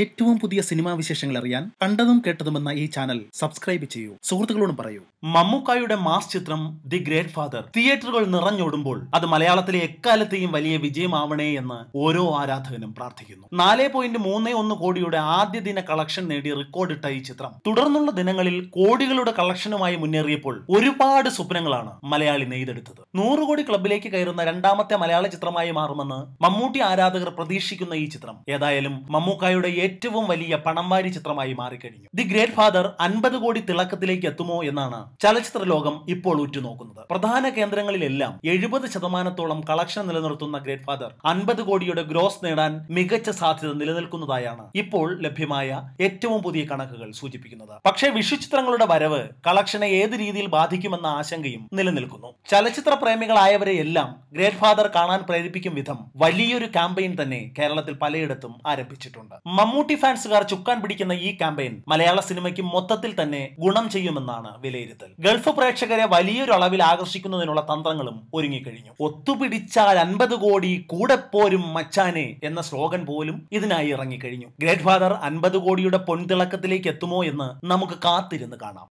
ഏറ്റവും പുതിയ സിനിമാ വിശേഷങ്ങൾ അറിയാൻ കണ്ടതും കേട്ടതുമെന്ന ഈ ചാനൽ സബ്സ്ക്രൈബ് ചെയ്യൂ സുഹൃത്തുക്കളോടും പറയൂ മമ്മൂക്കായുടെ മാസ് ചിത്രം ദി ഗ്രേറ്റ് ഫാദർ തിയേറ്ററുകൾ നിറഞ്ഞോടുമ്പോൾ അത് മലയാളത്തിലെ എക്കാലത്തെയും വലിയ വിജയമാവണേ എന്ന് ഓരോ ആരാധകനും പ്രാർത്ഥിക്കുന്നു നാല് പോയിന്റ് മൂന്ന് ഒന്ന് കോടിയുടെ ആദ്യ ദിന കളക്ഷൻ നേടി റെക്കോർഡിട്ട ഈ ചിത്രം തുടർന്നുള്ള ദിനങ്ങളിൽ കോടികളുടെ കളക്ഷനുമായി മുന്നേറിയപ്പോൾ ഒരുപാട് സ്വപ്നങ്ങളാണ് മലയാളി നെയ്തെടുത്തത് നൂറ് കോടി ക്ലബിലേക്ക് കയറുന്ന രണ്ടാമത്തെ മലയാള ചിത്രമായി മാറുമെന്ന് മമ്മൂട്ടി ആരാധകർ പ്രതീക്ഷിക്കുന്ന ഈ ചിത്രം ഏതായാലും മമ്മൂക്കായുടെ ഏറ്റവും വലിയ പണംവാരി ചിത്രമായി മാറിക്കഴിഞ്ഞു ദി ഗ്രേറ്റ് ഫാദർ അൻപത് കോടി തിളക്കത്തിലേക്ക് എത്തുമോ എന്നാണ് ചലച്ചിത്ര ലോകം ഇപ്പോൾ ഉറ്റുനോക്കുന്നത് പ്രധാന കേന്ദ്രങ്ങളിലെല്ലാം എഴുപത് ശതമാനത്തോളം കളക്ഷൻ നിലനിർത്തുന്ന ഗ്രേറ്റ് ഫാദർ അൻപത് കോടിയുടെ ഗ്രോസ് നേടാൻ മികച്ച സാധ്യത നിലനിൽക്കുന്നതായാണ് ഇപ്പോൾ ലഭ്യമായ ഏറ്റവും പുതിയ കണക്കുകൾ സൂചിപ്പിക്കുന്നത് പക്ഷേ വിഷുചിത്രങ്ങളുടെ വരവ് കളക്ഷനെ ഏത് രീതിയിൽ ബാധിക്കുമെന്ന ആശങ്കയും നിലനിൽക്കുന്നു ചലച്ചിത്ര പ്രേമികളായവരെ എല്ലാം ഗ്രേറ്റ് ഫാദർ കാണാൻ പ്രേരിപ്പിക്കും വിധം വലിയൊരു ക്യാമ്പയിൻ തന്നെ കേരളത്തിൽ പലയിടത്തും ആരംഭിച്ചിട്ടുണ്ട് മമ്മ മമ്മൂട്ടി ഫാൻസുകാർ ചുക്കാൻ പിടിക്കുന്ന ഈ ക്യാമ്പയിൻ മലയാള സിനിമയ്ക്ക് മൊത്തത്തിൽ തന്നെ ഗുണം ചെയ്യുമെന്നാണ് വിലയിരുത്തൽ ഗൾഫ് പ്രേക്ഷകരെ വലിയൊരു അളവിൽ ആകർഷിക്കുന്നതിനുള്ള തന്ത്രങ്ങളും ഒരുങ്ങിക്കഴിഞ്ഞു ഒത്തുപിടിച്ചാൽ അൻപത് കോടി കൂടെ പോരും മച്ചാനെ എന്ന സ്ലോഗൻ പോലും ഇതിനായി ഇറങ്ങിക്കഴിഞ്ഞു ഗ്രേറ്റ് ഫാദർ അൻപത് കോടിയുടെ പൊൻതിളക്കത്തിലേക്ക് എത്തുമോ എന്ന് നമുക്ക് കാത്തിരുന്ന് കാണാം